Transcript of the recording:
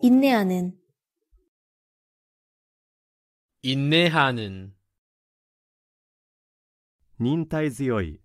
인내하는 인내하는 忍耐強い